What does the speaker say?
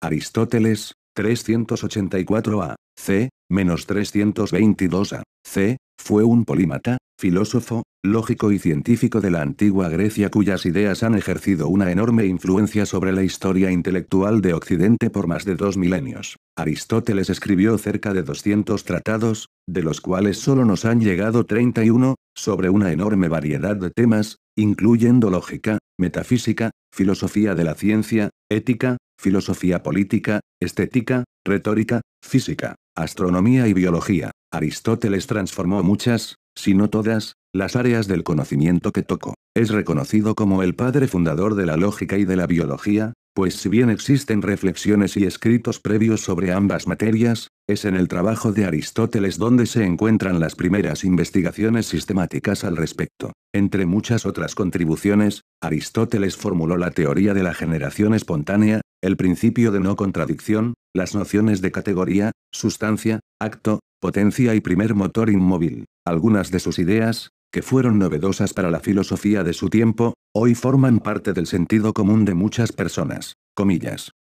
Aristóteles, 384a, c, menos 322a, c, fue un polímata, filósofo, lógico y científico de la antigua Grecia cuyas ideas han ejercido una enorme influencia sobre la historia intelectual de Occidente por más de dos milenios. Aristóteles escribió cerca de 200 tratados, de los cuales solo nos han llegado 31, sobre una enorme variedad de temas, incluyendo lógica, metafísica, filosofía de la ciencia, ética, filosofía política, estética, retórica, física, astronomía y biología. Aristóteles transformó muchas, si no todas, las áreas del conocimiento que tocó. Es reconocido como el padre fundador de la lógica y de la biología, pues si bien existen reflexiones y escritos previos sobre ambas materias, es en el trabajo de Aristóteles donde se encuentran las primeras investigaciones sistemáticas al respecto. Entre muchas otras contribuciones, Aristóteles formuló la teoría de la generación espontánea, el principio de no contradicción, las nociones de categoría, sustancia, acto, potencia y primer motor inmóvil. Algunas de sus ideas, que fueron novedosas para la filosofía de su tiempo, hoy forman parte del sentido común de muchas personas. Comillas.